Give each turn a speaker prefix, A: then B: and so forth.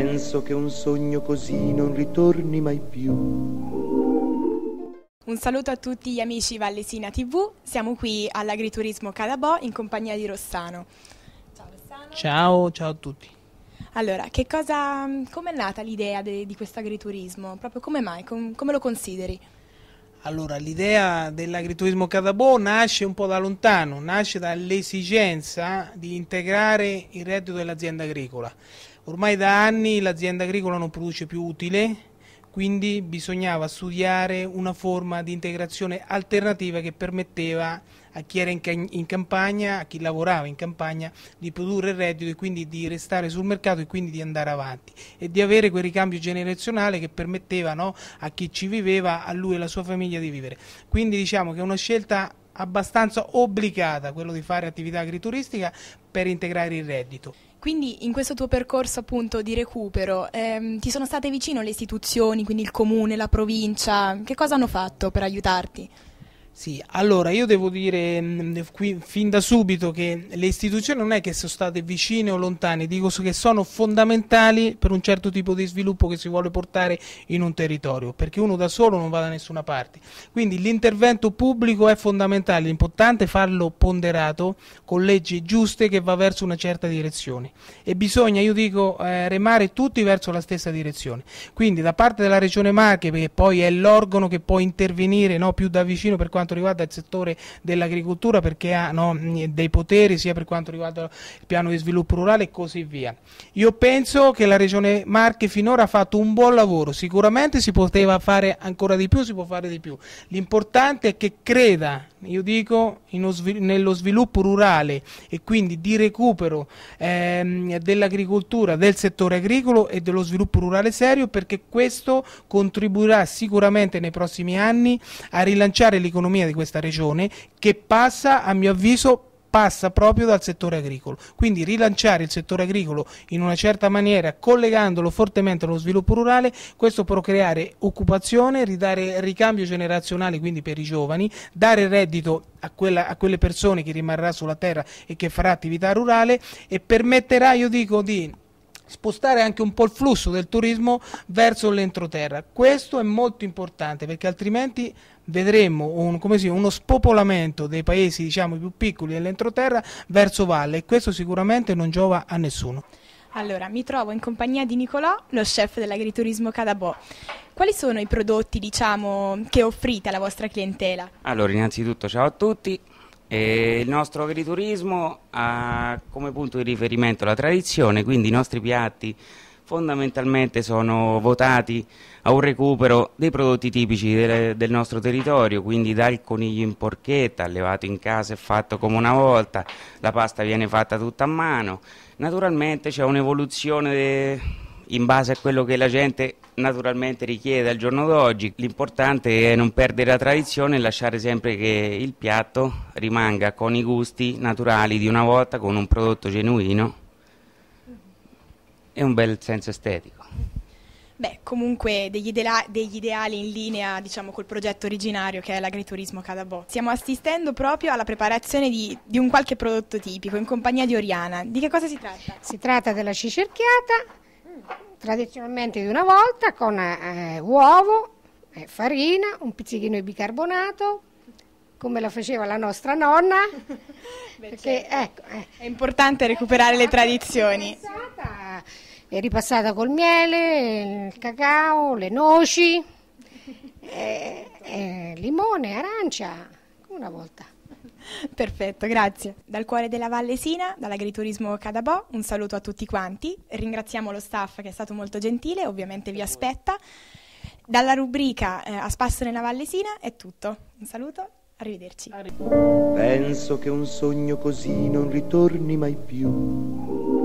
A: Penso che un sogno così non ritorni mai più. Un
B: saluto a tutti gli amici Vallesina TV, siamo qui all'agriturismo Cadabò in compagnia di Rossano.
C: Ciao Rossano. Ciao, ciao a tutti.
B: Allora, che cosa, com'è nata l'idea di questo agriturismo? Proprio come mai? Com come lo consideri?
C: Allora, l'idea dell'agriturismo Cadabò nasce un po' da lontano, nasce dall'esigenza di integrare il reddito dell'azienda agricola, Ormai da anni l'azienda agricola non produce più utile, quindi bisognava studiare una forma di integrazione alternativa che permetteva a chi era in, campagna, a chi lavorava in campagna, di produrre reddito e quindi di restare sul mercato e quindi di andare avanti e di avere quel ricambio generazionale che permetteva no, a chi ci viveva, a lui e alla sua famiglia di vivere. Quindi diciamo che è una scelta abbastanza obbligata, quello di fare attività agrituristica per integrare il reddito.
B: Quindi in questo tuo percorso appunto di recupero ehm, ti sono state vicino le istituzioni, quindi il comune, la provincia, che cosa hanno fatto per aiutarti?
C: Sì, allora io devo dire mh, mm, qui, fin da subito che le istituzioni non è che sono state vicine o lontane, dico che sono fondamentali per un certo tipo di sviluppo che si vuole portare in un territorio, perché uno da solo non va da nessuna parte. Quindi l'intervento pubblico è fondamentale, l'importante è farlo ponderato con leggi giuste che va verso una certa direzione e bisogna, io dico, eh, remare tutti verso la stessa direzione. Quindi da parte della Regione Marche, che poi è l'organo che può intervenire no, più da vicino per quanto quanto riguarda il settore dell'agricoltura perché ha mm, dei poteri sia per quanto riguarda il piano di sviluppo rurale e così via. Io penso che la Regione Marche finora ha fatto un buon lavoro, sicuramente si poteva fare ancora di più, si può fare di più. L'importante è che creda, io dico, nello sviluppo rurale e quindi di recupero ehm, dell'agricoltura, del settore agricolo e dello sviluppo rurale serio perché questo contribuirà sicuramente nei prossimi anni a rilanciare l'economia dell'economia di questa regione che passa, a mio avviso, passa proprio dal settore agricolo. Quindi rilanciare il settore agricolo in una certa maniera, collegandolo fortemente allo sviluppo rurale, questo può creare occupazione, ridare ricambio generazionale quindi per i giovani, dare reddito a, quella, a, quelle persone che rimarrà sulla terra e che farà attività rurale e permetterà, io dico, di spostare anche un po' il flusso del turismo verso l'entroterra. Questo è molto importante perché altrimenti vedremmo un, dice, uno spopolamento dei paesi diciamo, più piccoli dell'entroterra verso valle e questo sicuramente non giova a nessuno.
B: Allora, mi trovo in compagnia di Nicolò, lo chef dell'agriturismo Cadabò. Quali sono i prodotti diciamo, che offrite alla vostra clientela?
A: Allora, innanzitutto ciao a tutti, e il nostro agriturismo ha come punto di riferimento la tradizione, quindi i nostri piatti fondamentalmente sono votati a un recupero dei prodotti tipici del, del nostro territorio, quindi dal coniglio in porchetta, allevato in casa e fatto come una volta, la pasta viene fatta tutta a mano. Naturalmente c'è un'evoluzione in base a quello che la gente naturalmente richiede al giorno d'oggi. L'importante è non perdere la tradizione e lasciare sempre che il piatto rimanga con i gusti naturali di una volta, con un prodotto genuino e un bel senso estetico.
B: Beh, comunque degli, degli ideali in linea diciamo, col progetto originario che è l'agriturismo Cadabò. Stiamo assistendo proprio alla preparazione di, di un qualche prodotto tipico in compagnia di Oriana. Di che cosa si tratta? Si tratta della cicerchiata tradizionalmente di una volta con eh, uovo, eh, farina, un pizzichino di bicarbonato, come la faceva la nostra nonna. Beh, perché, certo. ecco, eh, è importante recuperare le tradizioni. È ripassata, è ripassata col miele, il cacao, le noci, eh, eh, limone, arancia, una volta. Perfetto, grazie. Dal cuore della Vallesina, dall'agriturismo Cadabò, un saluto a tutti quanti. Ringraziamo lo staff che è stato molto gentile, ovviamente vi aspetta. Dalla rubrica eh, A Spasso nella Vallesina è tutto. Un saluto, arrivederci.
A: Penso che un sogno così non ritorni mai più